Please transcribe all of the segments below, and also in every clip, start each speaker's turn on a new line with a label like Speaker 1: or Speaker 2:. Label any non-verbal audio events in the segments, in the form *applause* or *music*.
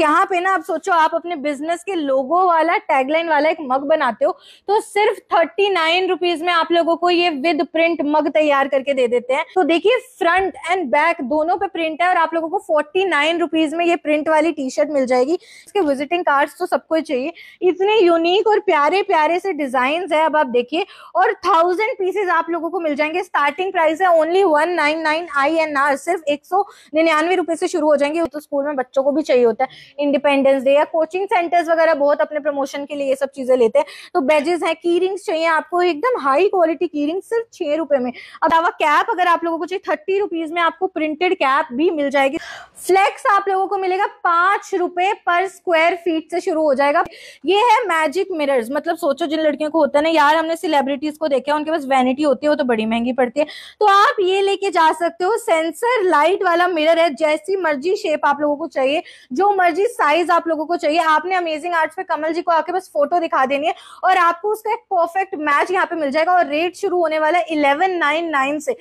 Speaker 1: यहाँ पे ना आप सोचो आप अपने बिजनेस के लोगो वाला टैगलाइन वाला एक मग बनाते हो तो सिर्फ थर्टी नाइन रुपीज में आप लोगों को ये विद प्रिंट मग तैयार करके दे देते हैं तो देखिए फ्रंट एंड बैक दोनों पे प्रिंट है और आप लोगों को फोर्टी नाइन रुपीज में ये प्रिंट वाली टी शर्ट मिल जाएगी इसके विजिटिंग कार्ड तो सबको चाहिए इतने यूनिक और प्यारे प्यारे से डिजाइन है अब आप देखिए और थाउजेंड पीसेज आप लोगों को मिल जाएंगे स्टार्टिंग प्राइस है only one nine nine I N R सिर्फ एक सौ निन्यानवे रुपए से शुरू हो जाएंगे तो स्कूल में बच्चों को भी चाहिए होता है इंडिपेंडेंस डे या कोचिंग सेंटर्स वगैरह बहुत अपने प्रमोशन के लिए ये सब चीजें लेते हैं तो बेजेस है की रिंग्स चाहिए आपको एकदम हाई क्वालिटी की रिंग्स सिर्फ छह रुपए में अलावा कैप अगर आप लोगों को चाहिए थर्टी रुपीज में आपको प्रिंटेड कैप भी मिल जाएगी फ्लेक्स आप लोगों को मिलेगा पांच रुपए पर स्क्वायर फीट से शुरू हो जाएगा ये है मैजिक मिरर्स मतलब सोचो जिन लड़कियों को होता है ना यार हमने सेलिब्रिटीज को देखा उनके पास वैनिटी होती है वो तो बड़ी महंगी पड़ती है तो आप ये लेके जा सकते हो सेंसर लाइट वाला मिरर है जैसी मर्जी शेप आप लोगों को चाहिए जो मर्जी जी साइज आप लोगों को चाहिए आपने अमेजिंग आर्ट्स पे कमल जी को आके बस फोटो दिखा देनी है और आपको उसका एक परफेक्ट मैच यहाँ पे मिल जाएगा और रेट शुरू होने वाला है इलेवन नाइन नाइन से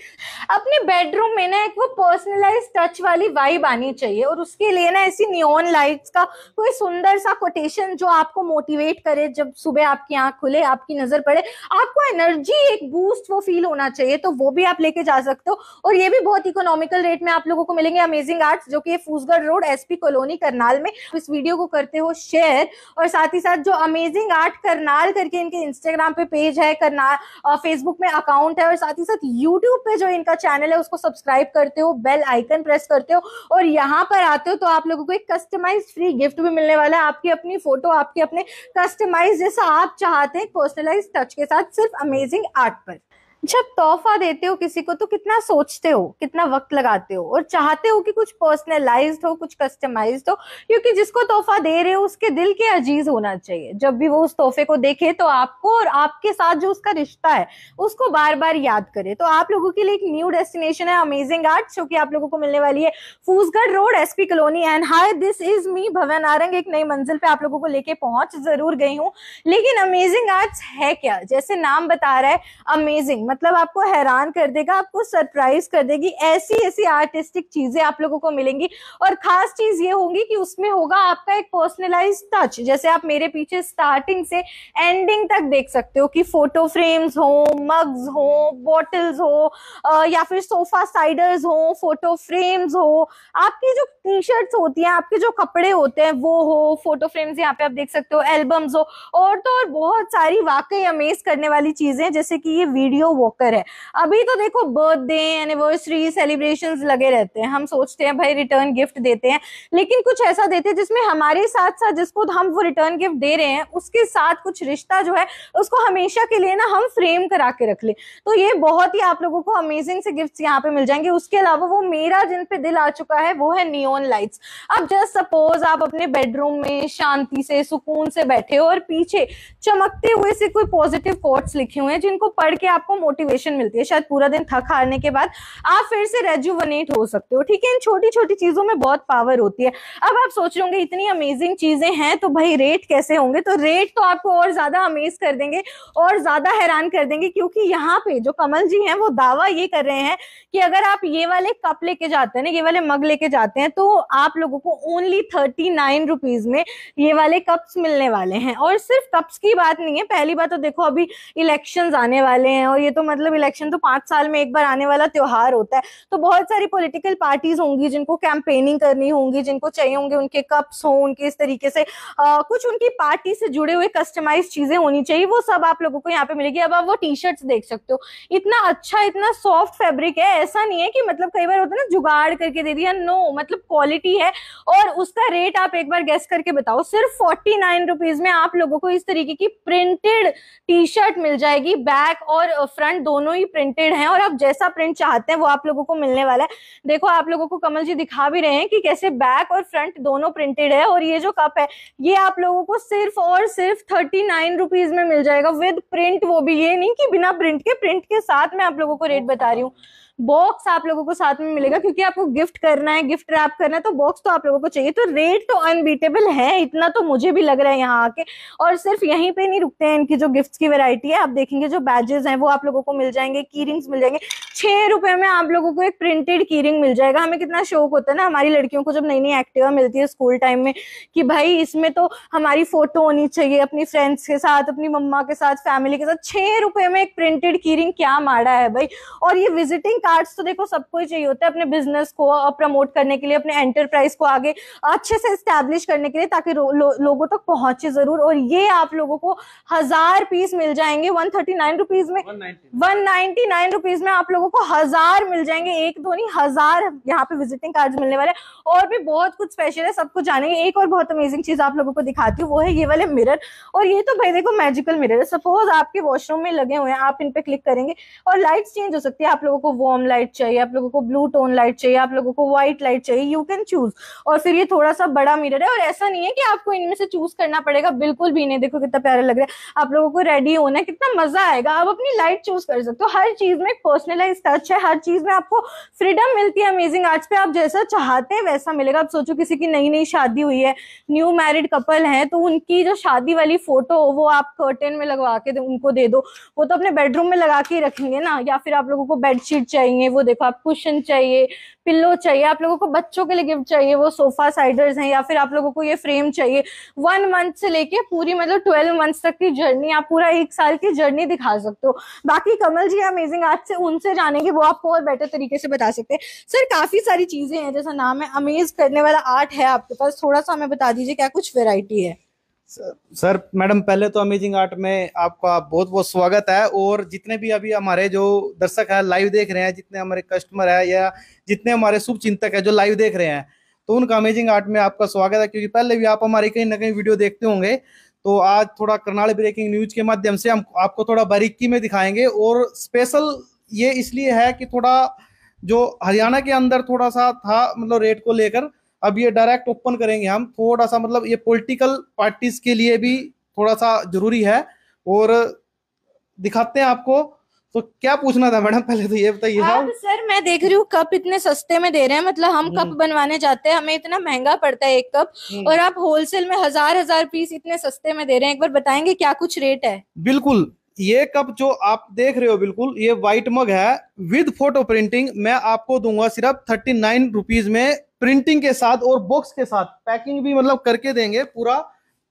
Speaker 1: अपने बेडरूम में ना एक वो पर्सनलाइज टच वाली वाइब आनी चाहिए और उसके लिए ना ऐसी नियोन लाइट्स का कोई सुंदर सा कोटेशन जो आपको मोटिवेट करे जब सुबह आपकी आंख खुले आपकी नजर पड़े आपको एनर्जी एक बूस्ट वो फील होना चाहिए तो वो भी आप लेके जा सकते हो और ये भी बहुत इकोनॉमिकल रेट में आप लोगों को मिलेंगे अमेजिंग आर्ट्स जो कि Phoosgarh road SP colony Karnal में में तो इस वीडियो को करते हो शेयर और साथ ही साथ जो अमेजिंग आर्ट करनाल करके इनके इंस्टाग्राम पे पेज है करनाल फेसबुक में अकाउंट है और साथ ही साथ यूट्यूब पे जो इनका चैनल है उसको सब्सक्राइब करते हो बेल आइकन प्रेस करते हो और यहाँ पर आते हो तो आप लोगों को एक कस्टमाइज फ्री गिफ्ट भी मिलने वाला है आपकी अपनी फोटो आपके अपने कस्टमाइज जैसा आप चाहते हैं पर्सनलाइज टच के साथ सिर्फ अमेजिंग आर्ट पर जब अच्छा, तोहफा देते हो किसी को तो कितना सोचते हो कितना वक्त लगाते हो और चाहते हो कि कुछ पर्सनलाइज हो कुछ कस्टमाइज हो क्योंकि जिसको तोहफा दे रहे हो उसके दिल के अजीज होना चाहिए जब भी वो उस तोहफे को देखे तो आपको और आपके साथ जो उसका रिश्ता है उसको बार बार याद करे तो आप लोगों के लिए एक न्यू डेस्टिनेशन है अमेजिंग आर्ट जो कि आप लोगों को मिलने वाली है Phoosgarh road S colony and hi this is me Bhavan Arang एक नई मंजिल पे आप लोगों को लेके पहुंच जरूर गई हूँ लेकिन अमेजिंग आर्ट्स है क्या जैसे नाम बता रहा है अमेजिंग मतलब आपको हैरान कर देगा आपको सरप्राइज कर देगी ऐसी ऐसी आर्टिस्टिक चीजें आप लोगों को मिलेंगी और खास चीज ये होगी कि उसमें होगा आपका एक पर्सनलाइज टच जैसे आप मेरे पीछे स्टार्टिंग से एंडिंग तक देख सकते हो कि फोटो फ्रेम्स हो मग्स हो बॉटल्स हो या फिर सोफा साइडर्स हो फोटो फ्रेम्स हो आपकी जो टी शर्ट्स होती हैं आपके जो कपड़े होते हैं वो हो फोटो फ्रेम्स यहाँ पे आप देख सकते हो एल्बम्स हो और तो और बहुत सारी वाकई अमेज करने वाली चीजें जैसे कि ये वीडियो वॉकर है अभी तो देखो बर्थडे एनिवर्सरी सेलिब्रेशन लगे रहते हैं हम सोचते हैं भाई रिटर्न गिफ्ट देते हैं लेकिन कुछ ऐसा देते हैं जिसमें हमारे साथ साथ जिसको हम वो रिटर्न गिफ्ट दे रहे हैं उसके साथ कुछ रिश्ता जो है उसको हमेशा के लिए ना हम फ्रेम करा के रख ले तो ये बहुत ही आप लोगों को अमेजिंग से गिफ्ट यहाँ पे मिल जाएंगे उसके अलावा वो मेरा जिन पे दिल आ चुका है वो है नियोन लाइट्स अब जस्ट सपोज आप अपने बेडरूम में शांति से सुकून से बैठे हो और पीछे चमकते हुए से कोई पॉजिटिव कोट्स लिखे हुए हैं जिनको पढ़ के आपको मोटिवेशन मिलती है शायद पूरा दिन थक हारने के बाद आप फिर से रेजुवनेट हो सकते हो ठीक है इन छोटी छोटी चीजों में बहुत पावर होती है अब आप सोच रहे होंगे इतनी अमेजिंग चीजें हैं तो भाई रेट कैसे होंगे तो रेट तो आपको और ज्यादा अमेज कर देंगे और ज्यादा हैरान कर देंगे क्योंकि यहाँ पे जो कमल जी हैं वो दावा ये कर रहे हैं कि अगर आप ये वाले कप लेके जाते हैं ना ये वाले मग लेके जाते हैं तो आप लोगों को ओनली थर्टी नाइन रुपीज में ये वाले कप्स मिलने वाले हैं और सिर्फ कप्स की बात नहीं है पहली बात तो देखो अभी इलेक्शन आने वाले हैं और ये तो मतलब इलेक्शन तो पांच साल में एक बार आने वाला त्योहार होता है तो बहुत सारी पॉलिटिकल पार्टीज होंगी जिनको कैंपेनिंग करनी होंगी जिनको चाहिए होंगे उनके कप्स हो उनके इस तरीके से आ, कुछ उनकी पार्टी से जुड़े हुए कस्टमाइज चीजें होनी चाहिए वो सब आप लोगों को यहाँ पे मिलेगी अब आप वो टी शर्ट देख सकते हो इतना अच्छा इतना सॉफ्ट फेब्रिक है ऐसा नहीं है कि मतलब कई बार होता है ना जुगाड़ करके दे दिया नो मतलब क्वालिटी है और उसका रेट आप एक बार गेस करके बताओ सिर्फ फोर्टी नाइन रुपीज में आप लोगों को इस तरीके की प्रिंटेड टी शर्ट मिल जाएगी बैक और फ्रंट फ्रंट दोनों ही प्रिंटेड हैं और आप जैसा प्रिंट चाहते हैं वो आप लोगों को मिलने वाला है देखो आप लोगों को कमल जी दिखा भी रहे हैं कि कैसे बैक और फ्रंट दोनों प्रिंटेड है और ये जो कप है ये आप लोगों को सिर्फ और सिर्फ थर्टी नाइन रुपीज में मिल जाएगा विद प्रिंट वो भी ये नहीं कि बिना प्रिंट के प्रिंट के साथ मैं आप लोगों को रेट बता रही हूँ बॉक्स आप लोगों को साथ में मिलेगा क्योंकि आपको गिफ्ट करना है गिफ्ट रैप करना है तो बॉक्स तो आप लोगों को चाहिए तो रेट तो अनबीटेबल है इतना तो मुझे भी लग रहा है यहाँ आके और सिर्फ यहीं पे नहीं रुकते हैं इनकी जो गिफ्ट की वेरायटी है आप देखेंगे जो बैजेस हैं वो आप लोगों को मिल जाएंगे की मिल जाएंगे छह रुपए में आप लोगों को एक प्रिंटेड की रिंग मिल जाएगा हमें कितना शौक होता है ना हमारी लड़कियों को जब नई नई एक्टिवा मिलती है स्कूल टाइम में कि भाई इसमें तो हमारी फोटो होनी चाहिए अपनी फ्रेंड्स के साथ अपनी मम्मा के साथ फैमिली के साथ छह रुपए में एक प्रिंटेड की रिंग क्या मारा है भाई और ये विजिटिंग कार्ड्स तो देखो सबको ही चाहिए होता है अपने बिजनेस को प्रमोट करने के लिए अपने एंटरप्राइज को आगे अच्छे से स्टैब्लिश करने के लिए ताकि लो, लो, लोगों तक तो पहुंचे जरूर और ये आप लोगों को हजार पीस मिल जाएंगे वन थर्टी नाइन रुपीज में वन नाइनटी नाइन रुपीज में आप लोगों को हजार मिल जाएंगे एक दो नहीं हजार यहाँ पे विजिटिंग कार्ड मिलने वाले और भी बहुत कुछ स्पेशल है सबको जानेंगे एक और बहुत अमेजिंग चीज आप लोगों को दिखाती हूँ वो है ये वाले मिरर और ये तो भाई देखो मैजिकल मिरर है सपोज आपके वॉशरूम में लगे हुए हैं आप इन पे क्लिक करेंगे और लाइट्स चेंज हो सकती है आप लोगों को वो वार्म लाइट चाहिए आप लोगों को ब्लू टोन लाइट चाहिए आप लोगों को व्हाइट लाइट चाहिए यू कैन चूज और फिर ये थोड़ा सा बड़ा मिरर है और ऐसा नहीं है कि आपको इनमें से चूज करना पड़ेगा बिल्कुल भी नहीं देखो कितना प्यारा लग रहा है आप लोगों को रेडी होना है कितना मजा आएगा आप अपनी लाइट चूज कर सकते हो हर चीज में पर्सनलाइज टच है हर चीज में आपको फ्रीडम मिलती है अमेजिंग आज पे आप जैसा चाहते हैं वैसा मिलेगा आप सोचो किसी की नई नई शादी हुई है न्यू मैरिड कपल है तो उनकी जो शादी वाली फोटो वो आप कर्टेन में लगवा के उनको दे दो वो तो अपने बेडरूम में लगा के ही रखेंगे ना या फिर आप लोगों को बेडशीट चाहिए चाहिए वो देखो आप कुशन चाहिए पिल्लो चाहिए आप लोगों को बच्चों के लिए गिफ्ट चाहिए वो सोफा साइडर्स हैं या फिर आप लोगों को ये फ्रेम चाहिए वन मंथ से लेके पूरी मतलब ट्वेल्व मंथ्स तक की जर्नी आप पूरा एक साल की जर्नी दिखा सकते हो बाकी कमल जी अमेजिंग आज से उनसे जानेंगे वो आपको और बेटर तरीके से बता सकते हैं सर काफी सारी चीजें हैं जैसा नाम है अमेज करने वाला आर्ट है आपके पास थोड़ा सा हमें बता दीजिए क्या कुछ वेराइटी है
Speaker 2: सर मैडम पहले तो अमेजिंग आर्ट में आपका बहुत बहुत स्वागत है और जितने भी अभी हमारे जो दर्शक है लाइव देख रहे हैं जितने हमारे कस्टमर है या जितने हमारे शुभ चिंतक है जो लाइव देख रहे हैं तो उनका अमेजिंग आर्ट में आपका स्वागत है क्योंकि पहले भी आप हमारी कहीं ना कहीं वीडियो देखते होंगे तो आज थोड़ा करनाल ब्रेकिंग न्यूज के माध्यम से हम आपको थोड़ा बारीकी में दिखाएंगे और स्पेशल ये इसलिए है कि थोड़ा जो हरियाणा के अंदर थोड़ा सा था मतलब रेट को लेकर अब ये डायरेक्ट ओपन करेंगे हम थोड़ा सा मतलब ये पॉलिटिकल पार्टीज के लिए भी थोड़ा सा जरूरी है और दिखाते हैं आपको तो क्या पूछना था मैडम पहले तो ये बताइए हाँ तो
Speaker 1: सर मैं देख रही हूँ कप इतने सस्ते में दे रहे हैं मतलब हम कप हम्म। बनवाने जाते हैं हमें इतना महंगा पड़ता है एक कप हम्म। और आप होलसेल में हजार हजार पीस इतने सस्ते में दे रहे हैं एक बार बताएंगे क्या कुछ रेट है
Speaker 2: बिल्कुल ये कप जो आप देख रहे हो बिल्कुल ये व्हाइट मग है विद फोटो प्रिंटिंग मैं आपको दूंगा सिर्फ थर्टी नाइन रुपीज में प्रिंटिंग के साथ और बॉक्स के साथ पैकिंग भी मतलब करके देंगे पूरा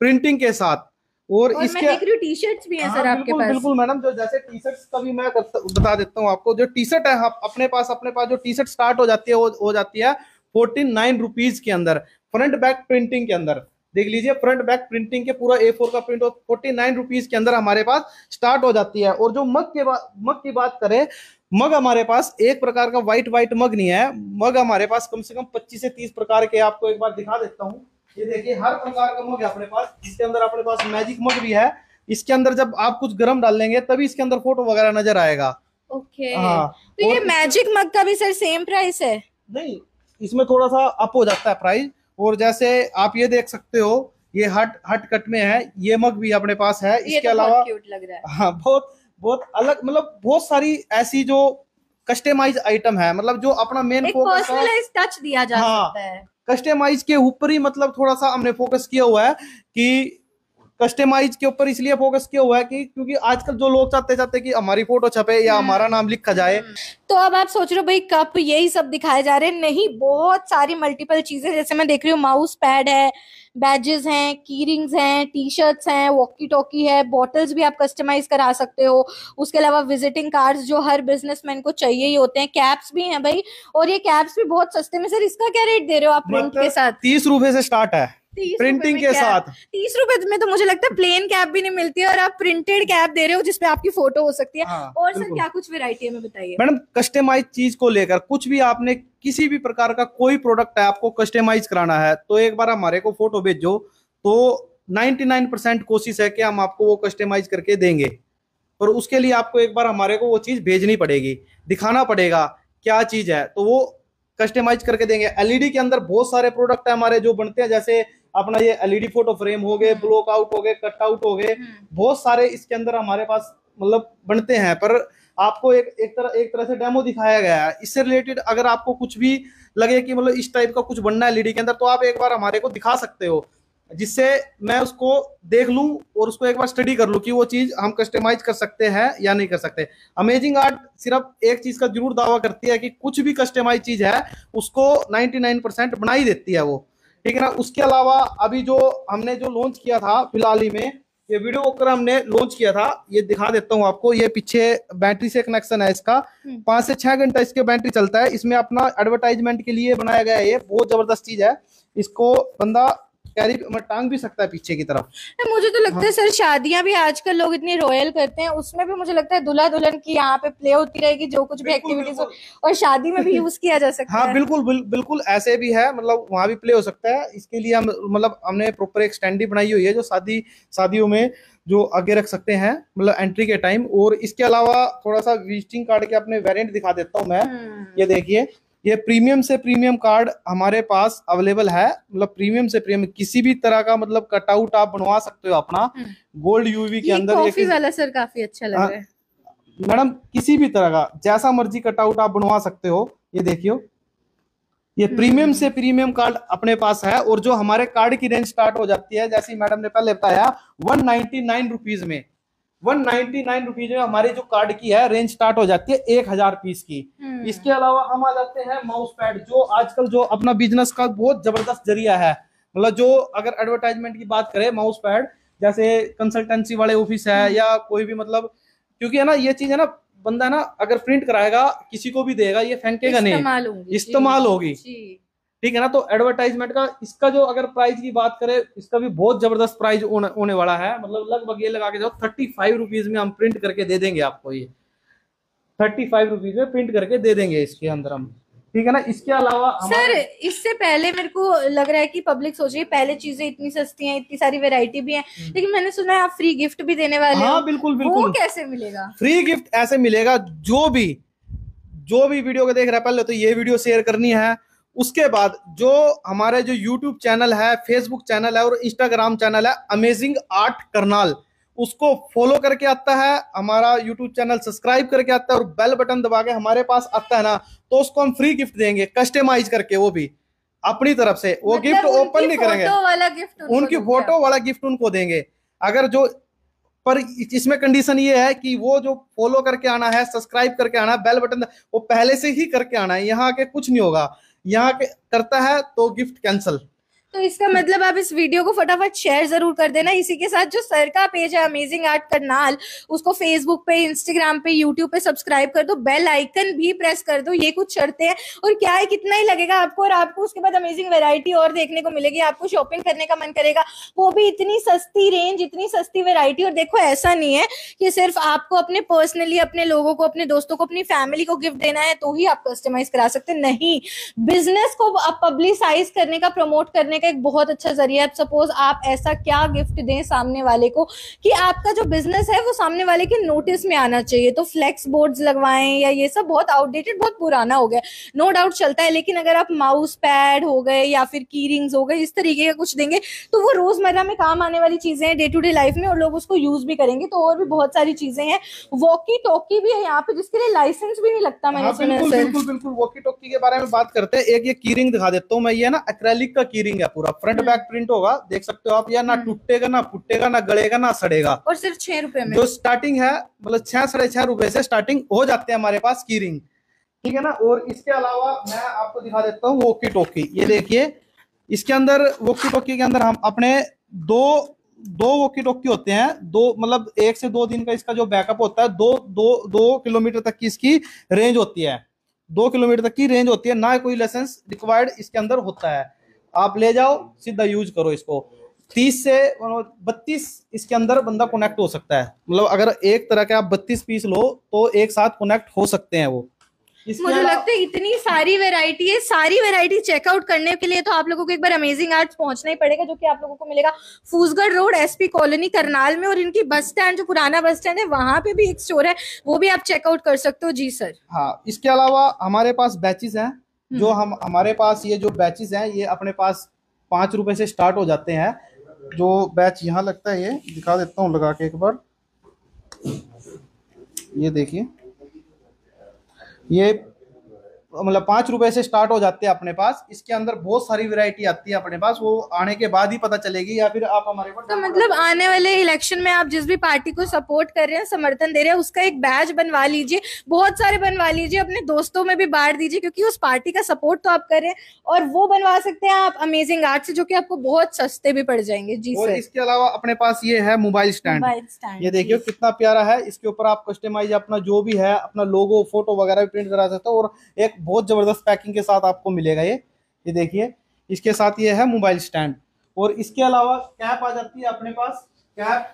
Speaker 2: प्रिंटिंग के साथ और, और इसके
Speaker 1: टी शर्ट भी है हाँ, सर आपके पास बिल्कुल
Speaker 2: मैडम जो जैसे टी शर्ट का भी मैं बता देता हूँ आपको जो टी शर्ट है हाँ, अपने पास अपने पास जो टी शर्ट स्टार्ट हो जाती है हो जाती है फोर्टी नाइन रुपीज के अंदर फ्रंट बैक प्रिंटिंग के अंदर देख लीजिए फ्रंट बैक प्रिंटिंग के पूरा ए फोर का प्रिंट फोर्टी नाइन रुपीज के अंदर हमारे पास स्टार्ट हो जाती है और जो मग के बाद मग की बात करें मग हमारे पास एक प्रकार का व्हाइट व्हाइट मग नहीं है मग हमारे पास कम से कम 25 से 30 प्रकार के आपको एक बार दिखा देता हूँ ये देखिए हर प्रकार का मग है अपने पास इसके अंदर अपने पास मैजिक मग भी है इसके अंदर जब आप कुछ गर्म डाल लेंगे तभी इसके अंदर फोटो वगैरह नजर आएगा
Speaker 1: ओके हाँ तो ये मैजिक
Speaker 2: मग का भी सर सेम प्राइस है नहीं इसमें थोड़ा सा अप हो जाता है प्राइस और जैसे आप ये देख सकते हो ये हट हट कट में है ये मग भी अपने पास है इसके तो अलावा हाँ बहुत बहुत अलग मतलब बहुत सारी ऐसी जो कस्टमाइज आइटम है मतलब जो अपना मेन फोकस
Speaker 1: टच दिया जा हाँ, सकता है
Speaker 2: कस्टमाइज के ऊपर ही मतलब थोड़ा सा हमने फोकस किया हुआ है कि कस्टमाइज के ऊपर इसलिए फोकस किया हुआ है कि क्योंकि आजकल जो लोग चाहते चाहते कि हमारी फोटो छपे या हम्म। हमारा नाम लिखा जाए हम्म।
Speaker 1: तो अब आप सोच रहे हो भाई कप यही सब दिखाए जा रहे हैं नहीं बहुत सारी मल्टीपल चीजें जैसे मैं देख रही हूँ माउस पैड है बैजेस हैं की रिंग्स हैं टी शर्ट्स हैं वॉकी टॉकी है बॉटल्स भी आप कस्टमाइज करा सकते हो उसके अलावा विजिटिंग कार्ड्स जो हर बिजनेसमैन को चाहिए ही होते हैं कैप्स भी हैं भाई और ये कैप्स भी बहुत सस्ते में सर इसका क्या रेट दे रहे हो आप प्रिंट के मतलब साथ
Speaker 2: तीस रुपए से स्टार्ट है
Speaker 1: प्रिंटिंग के साथ तीस रुपए तो में तो मुझे लगता है प्लेन कैप भी नहीं मिलती है और आप प्रिंटेड कैप दे रहे हो जिसपे आपकी फोटो हो सकती है हाँ, और सर क्या कुछ वेरायटी है बताइए मैडम
Speaker 2: कस्टमाइज चीज को लेकर कुछ भी आपने किसी भी प्रकार का कोई प्रोडक्ट है आपको कस्टमाइज कराना है तो एक बार हमारे को फोटो भेजो तो 99% कोशिश है कि हम आपको वो कस्टमाइज करके देंगे पर उसके लिए आपको एक बार हमारे को वो चीज भेजनी पड़ेगी दिखाना पड़ेगा क्या चीज है तो वो कस्टमाइज करके देंगे एलईडी e के अंदर बहुत सारे प्रोडक्ट है हमारे जो बनते हैं जैसे अपना ये एलईडी फोटो फ्रेम हो गए ब्लॉक हम्म। आउट हो गए कट आउट हो गए हम्म। बहुत सारे इसके अंदर हमारे पास मतलब बनते हैं पर आपको एक एक तरह एक तरह से डेमो दिखाया गया है इससे रिलेटेड अगर आपको कुछ भी लगे कि मतलब इस टाइप का कुछ बनना है एलईडी e के अंदर तो आप एक बार हमारे को दिखा सकते हो जिससे मैं उसको देख लूं और उसको एक बार स्टडी कर लूं कि वो चीज़ हम कस्टमाइज कर सकते हैं या नहीं कर सकते अमेजिंग आर्ट सिर्फ एक चीज़ का जरूर दावा करती है कि कुछ भी कस्टमाइज चीज़ है उसको 99 परसेंट बना ही देती है वो ठीक है ना उसके अलावा अभी जो हमने जो लॉन्च किया था फिलहाल ही में ये वीडियो वोकर हमने लॉन्च किया था ये दिखा देता हूँ आपको ये पीछे बैटरी से कनेक्शन है इसका हम्म। पांच से छह घंटा इसके बैटरी चलता है इसमें अपना एडवर्टाइजमेंट के लिए बनाया गया है ये बहुत जबरदस्त चीज है इसको बंदा कैरी टांग भी सकता है पीछे की तरफ
Speaker 1: मुझे तो लगता है हाँ। सर शादियां भी आजकल लोग इतनी रॉयल करते हैं उसमें भी मुझे लगता है दुल्हा दुल्हन की यहाँ पे प्ले होती रहेगी जो कुछ भी एक्टिविटीज और शादी में भी यूज *laughs* किया जा सकता हाँ, है
Speaker 2: बिल्कुल बिल्कुल ऐसे भी है मतलब वहाँ भी प्ले हो सकता है इसके लिए हम मतलब हमने प्रॉपर एक स्टैंडी बनाई हुई है जो शादी शादियों में जो आगे रख सकते हैं मतलब एंट्री के टाइम और इसके अलावा थोड़ा सा विजिटिंग कार्ड के अपने वेरिएंट दिखा देता हूं मैं हम्म। ये देखिए ये प्रीमियम से प्रीमियम कार्ड हमारे पास अवेलेबल है मतलब प्रीमियम से प्रीमियम किसी भी तरह का मतलब कटआउट आप बनवा सकते हो अपना गोल्ड हम्म। यूवी के अंदर कॉफी वाला
Speaker 1: सर काफी अच्छा लग हाँ। रहा है
Speaker 2: मैडम किसी भी तरह का जैसा मर्जी कटआउट आप बनवा सकते हो ये देखियो ये प्रीमियम हम्म। से प्रीमियम कार्ड अपने पास है और जो हमारे कार्ड की रेंज स्टार्ट हो जाती है जैसे मैडम ने पहले बताया वन नाइनटी नाइन रुपीज में वन नाइनटी नाइन रुपीज में हमारी जो कार्ड की है रेंज स्टार्ट हो जाती है एक हजार पीस की हम्म। इसके अलावा हम आ जाते हैं माउस पैड जो आजकल जो अपना बिजनेस का बहुत जबरदस्त जरिया है मतलब जो अगर एडवर्टाइजमेंट की बात करें माउस पैड जैसे कंसल्टेंसी वाले ऑफिस है हम्म। या कोई भी मतलब क्योंकि है ना ये चीज है ना बंदा ना अगर प्रिंट कराएगा किसी को भी देगा ये फेंकेगा नहीं इस्तेमाल होगी ठीक है ना तो एडवर्टाइजमेंट का इसका जो अगर प्राइस की बात करें इसका भी बहुत जबरदस्त प्राइस होने वाला है मतलब लगभग ये लगा के जाओ थर्टी फाइव रुपीज में हम प्रिंट करके दे देंगे आपको ये थर्टी फाइव रुपीज में प्रिंट करके दे देंगे इसके अंदर हम
Speaker 1: ठीक है ना इसके अलावा सर इससे पहले मेरे को लग रहा है कि पब्लिक सोच रही है पहले चीजें इतनी सस्ती हैं इतनी सारी वेरायटी भी है हम्म। लेकिन मैंने सुना है आप फ्री गिफ्ट भी देने वाले हाँ बिल्कुल बिल्कुल वो कैसे मिलेगा
Speaker 2: फ्री गिफ्ट ऐसे मिलेगा जो भी जो भी वीडियो को देख रहा है पहले तो ये वीडियो शेयर करनी है उसके बाद जो हमारे जो यूट्यूब चैनल है फेसबुक चैनल है और इंस्टाग्राम चैनल है अमेजिंग आर्ट करनाल उसको फॉलो करके आता है हमारा YouTube चैनल सब्सक्राइब करके आता है और बेल बटन दबा के हमारे पास आता है ना तो उसको हम फ्री गिफ्ट देंगे कस्टमाइज करके वो भी अपनी तरफ से वो मतलब गिफ्ट ओपन नहीं करेंगे वाला
Speaker 1: गिफ्ट उनकी फोटो
Speaker 2: वाला गिफ्ट उनको देंगे अगर जो पर इसमें कंडीशन ये है कि वो जो फॉलो करके आना है सब्सक्राइब करके आना है बेल बटन वो पहले से ही करके आना है यहाँ आके कुछ नहीं होगा यहाँ करता है तो गिफ्ट कैंसिल
Speaker 1: तो इसका मतलब आप इस वीडियो को फटाफट शेयर जरूर कर देना इसी के साथ जो सर का पेज है अमेजिंग आर्ट करनाल उसको फेसबुक पे इंस्टाग्राम पे यूट्यूब पे सब्सक्राइब कर दो बेल आइकन भी प्रेस कर दो ये कुछ चढ़ते हैं और क्या है कितना ही लगेगा आपको और आपको उसके बाद अमेजिंग वेरायटी और देखने को मिलेगी आपको शॉपिंग करने का मन करेगा वो भी इतनी सस्ती रेंज इतनी सस्ती वेरायटी और देखो ऐसा नहीं है कि सिर्फ आपको अपने पर्सनली अपने लोगों को अपने दोस्तों को अपनी फैमिली को गिफ्ट देना है तो ही आप कस्टमाइज करा सकते नहीं बिजनेस को आप पब्लिसाइज करने का प्रमोट करने का का एक बहुत अच्छा जरिया है सपोज आप ऐसा क्या गिफ्ट दें सामने वाले को कि आपका जो बिजनेस है वो सामने वाले के नोटिस में आना चाहिए तो फ्लेक्स बोर्ड्स लगवाएं या ये सब बहुत आउटडेटेड बहुत पुराना हो गया नो डाउट चलता है लेकिन अगर आप माउस पैड हो गए या फिर की रिंग्स हो गए इस तरीके का कुछ देंगे तो वो रोजमर्रा में काम आने वाली चीजें हैं डे टू डे लाइफ में और लोग उसको यूज भी करेंगे तो और भी बहुत सारी चीजें हैं वॉकी टॉकी भी है यहाँ पे जिसके लिए लाइसेंस भी नहीं लगता मैंने हाँ, बिल्कुल बिल्कुल वॉकी टॉकी के बारे में बात
Speaker 2: करते हैं एक ये की रिंग दिखा देता हूँ मैं ये ना एक्रेलिक का की रिंग बढ़िया पूरा फ्रंट बैक प्रिंट होगा देख सकते हो आप यह ना हम्म। टूटेगा ना फूटेगा ना गड़ेगा ना सड़ेगा
Speaker 1: और सिर्फ छह रुपए में जो
Speaker 2: स्टार्टिंग है मतलब छह साढ़े छह रुपए से स्टार्टिंग हो जाते हैं हमारे पास की रिंग ठीक है ना और इसके अलावा मैं आपको दिखा देता हूँ वोकी टोकी ये देखिए इसके अंदर वोकी टोकी के अंदर हम अपने दो दो वोकी टोकी होते हैं दो मतलब एक से दो दिन का इसका जो बैकअप होता है दो दो दो किलोमीटर तक की इसकी रेंज होती है दो किलोमीटर तक की रेंज होती है ना कोई लाइसेंस रिक्वायर्ड इसके अंदर होता है आप ले जाओ सीधा यूज करो इसको तीस से मतलब बत्तीस इसके अंदर बंदा कनेक्ट हो सकता है मतलब अगर एक तरह के आप बत्तीस पीस लो तो एक साथ कनेक्ट हो सकते हैं वो
Speaker 1: मुझे लगता है इतनी सारी वेराइटी है सारी वेरायटी चेकआउट करने के लिए तो आप लोगों को एक बार अमेजिंग आर्ट पहुंचना ही पड़ेगा जो कि आप लोगों को मिलेगा Phusgarh road SP colony Karnal में और इनकी बस स्टैंड जो पुराना बस स्टैंड है वहां पे भी एक स्टोर है वो भी आप चेकआउट कर सकते हो जी सर
Speaker 2: हाँ इसके अलावा हमारे पास बैचेस है जो हम्म। हम हमारे पास ये जो बैचेस हैं ये अपने पास पाँच रुपए से स्टार्ट हो जाते हैं जो बैच यहाँ लगता है ये दिखा देता हूँ लगा के एक बार ये देखिए ये मतलब पांच रुपए से स्टार्ट हो जाते हैं अपने पास इसके अंदर बहुत सारी वैरायटी आती है अपने पास वो आने के बाद ही पता चलेगी या फिर आप हमारे पास
Speaker 1: तो मतलब आने वाले इलेक्शन में आप जिस भी पार्टी को सपोर्ट कर रहे हैं समर्थन दे रहे हैं उसका एक बैच बनवा लीजिए बहुत सारे बनवा लीजिए अपने दोस्तों में भी बांट दीजिए क्योंकि उस पार्टी का सपोर्ट तो आप कर रहे हैं और वो बनवा सकते हैं आप अमेजिंग आर्ट से जो की आपको बहुत सस्ते भी पड़ जाएंगे जी और इसके
Speaker 2: अलावा अपने पास ये है मोबाइल स्टैंड ये देखिए कितना प्यारा है इसके ऊपर आप कस्टमाइज अपना जो भी है अपना लोगो फोटो वगैरह भी प्रिंट करा सकते हो और एक बहुत ज़बरदस्त पैकिंग के साथ आपको मिलेगा ये ये देखिए इसके साथ ये है मोबाइल स्टैंड और इसके अलावा कैप आ जाती है अपने पास कैप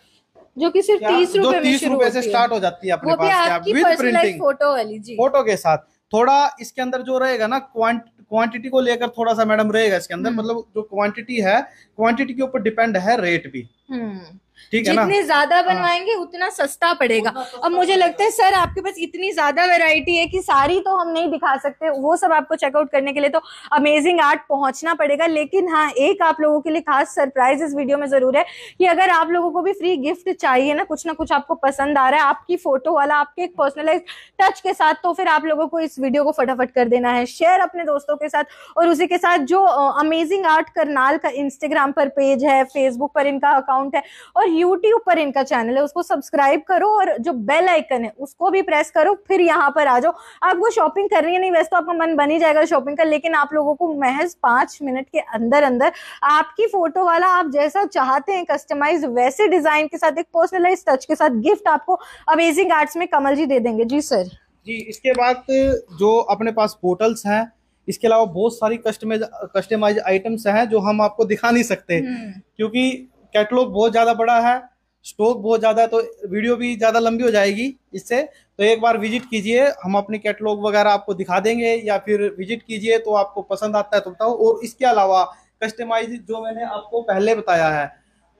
Speaker 2: जो कि सिर्फ तीस रुपए तीस रुपए से स्टार्ट हो जाती है अपने पास कैप विद प्रिंटिंग
Speaker 1: फोटो वाली जी फोटो
Speaker 2: के साथ थोड़ा इसके अंदर जो रहेगा ना क्वांटिटी को लेकर थोड़ा सा मैडम रहेगा इसके अंदर हम्म। मतलब जो क्वांटिटी है क्वांटिटी के ऊपर डिपेंड है रेट भी हम्म। ठीक है जितने
Speaker 1: ज्यादा हाँ। बनवाएंगे उतना सस्ता पड़ेगा अब मुझे लगता है सर आपके पास इतनी ज्यादा वेराइटी है कि सारी तो हम नहीं दिखा सकते वो सब आपको चेकआउट करने के लिए तो अमेजिंग आर्ट पहुंचना पड़ेगा लेकिन हाँ एक आप लोगों के लिए खास सरप्राइज इस वीडियो में जरूर है कि अगर आप लोगों को भी फ्री गिफ्ट चाहिए ना कुछ ना कुछ आपको पसंद आ रहा है आपकी फोटो वाला आपके एक पर्सनलाइज टच के साथ तो फिर आप लोगों को इस वीडियो को फटाफट कर देना है शेयर अपने दोस्तों के साथ और उसी के साथ जो अमेजिंग आर्ट करनाल का इंस्टाग्राम पर पेज है फेसबुक पर इनका अकाउंट है और यूट्यूब पर इनका चैनल है उसको सब्सक्राइब करो और जो बेल आइकन है उसको भी प्रेस करो फिर यहाँ पर आ जाओ आपको शॉपिंग करनी है नहीं वैसे तो आपका मन बन ही जाएगा शॉपिंग का लेकिन आप लोगों को महज पांच मिनट के अंदर अंदर आपकी फोटो वाला आप जैसा चाहते हैं कस्टमाइज वैसे डिजाइन के साथ एक पर्सनलाइज टच के साथ गिफ्ट आपको अमेजिंग आर्ट्स में कमल जी दे देंगे जी सर जी इसके बाद
Speaker 2: जो अपने पास पोर्टल्स हैं इसके अलावा बहुत सारी कस्टमाइज कस्टमाइज आइटम्स हैं जो हम आपको दिखा नहीं सकते हम्म। क्योंकि कैटलॉग बहुत ज़्यादा बड़ा है स्टॉक बहुत ज़्यादा तो वीडियो भी ज़्यादा लंबी हो जाएगी इससे तो एक बार विजिट कीजिए हम अपने कैटलॉग वगैरह आपको दिखा देंगे या फिर विजिट कीजिए तो आपको पसंद आता है तो बताओ और इसके अलावा कस्टमाइज जो मैंने आपको पहले बताया है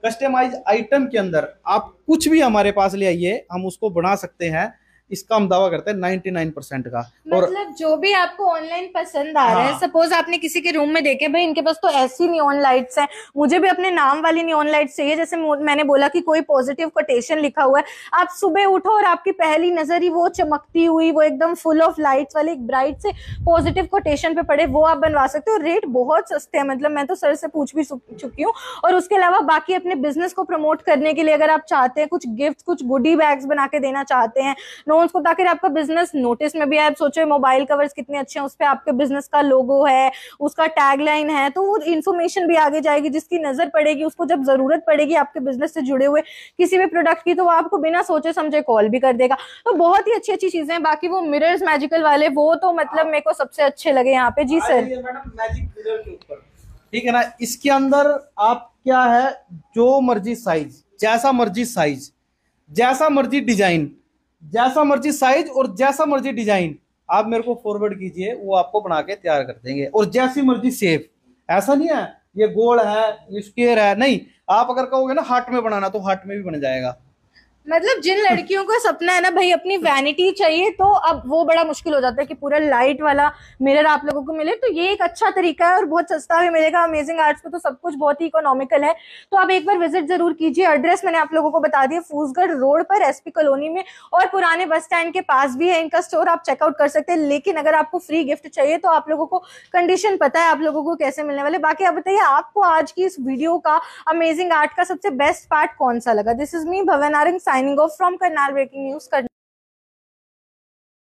Speaker 2: कस्टमाइज आइटम के अंदर आप कुछ भी हमारे पास ले आइए हम उसको बना सकते हैं इसका हम दावा करते हैं नाइन परसेंट का मतलब
Speaker 1: और जो भी आपको ऑनलाइन पसंद आ रहा है सपोज हाँ। आपने किसी के रूम में देखे भाई इनके पास तो ऐसी नियॉन लाइट्स हैं मुझे भी अपने नाम वाली नियॉन लाइट्स चाहिए जैसे मैंने बोला कि कोई पॉजिटिव कोटेशन लिखा हुआ है आप सुबह उठो और आपकी पहली नजर ही वो चमकती हुई वो एकदम फुल ऑफ लाइट वाली ब्राइट से पॉजिटिव कोटेशन पे पड़े वो आप बनवा सकते हो रेट बहुत सस्ते हैं मतलब मैं तो सर से पूछ भी चुकी हूँ और उसके अलावा बाकी अपने बिजनेस को प्रमोट करने के लिए अगर आप चाहते हैं कुछ गिफ्ट कुछ गुडी बैग्स बना के देना चाहते हैं लोन्स को ताकि आपका बिजनेस नोटिस में भी आए सोचो मोबाइल कवर्स कितने अच्छे हैं उस पर आपके बिजनेस का लोगो है उसका टैगलाइन है तो वो इन्फॉर्मेशन भी आगे जाएगी जिसकी नजर पड़ेगी उसको जब जरूरत पड़ेगी आपके बिजनेस से जुड़े हुए किसी भी प्रोडक्ट की तो वो आपको बिना सोचे समझे कॉल भी कर देगा तो बहुत ही अच्छी अच्छी चीजें हैं बाकी वो मिरर्स मैजिकल वाले वो तो मतलब मेरे को सबसे अच्छे लगे यहाँ पे जी सर हाँ,
Speaker 2: ठीक है ना इसके अंदर आप क्या है जो मर्जी साइज जैसा मर्जी साइज जैसा मर्जी डिजाइन जैसा मर्जी साइज और जैसा मर्जी डिजाइन आप मेरे को फॉरवर्ड कीजिए वो आपको बना के तैयार कर देंगे और जैसी मर्जी सेप ऐसा नहीं है ये गोल है ये स्क्वेयर है नहीं आप अगर कहोगे ना हार्ट में बनाना तो हार्ट में भी बन जाएगा
Speaker 1: मतलब जिन लड़कियों को सपना है ना भाई अपनी वैनिटी चाहिए तो अब वो बड़ा मुश्किल हो जाता है कि पूरा लाइट वाला मिरर आप लोगों को मिले तो ये एक अच्छा तरीका है और बहुत सस्ता भी मिलेगा अमेजिंग आर्ट्स में तो सब कुछ बहुत ही इकोनॉमिकल है तो आप एक बार विजिट जरूर कीजिए एड्रेस मैंने आप लोगों को बता दिया फूसगढ़ रोड पर एसपी कॉलोनी में और पुराने बस स्टैंड के पास भी है इनका स्टोर आप चेकआउट कर सकते हैं लेकिन अगर आपको फ्री गिफ्ट चाहिए तो आप लोगों को कंडीशन पता है आप लोगों को कैसे मिलने वाले बाकी आप बताइए आपको आज की इस वीडियो का अमेजिंग आर्ट का सबसे बेस्ट पार्ट कौन सा लगा this is me Bhavan Arang signing off from Karnal breaking news करना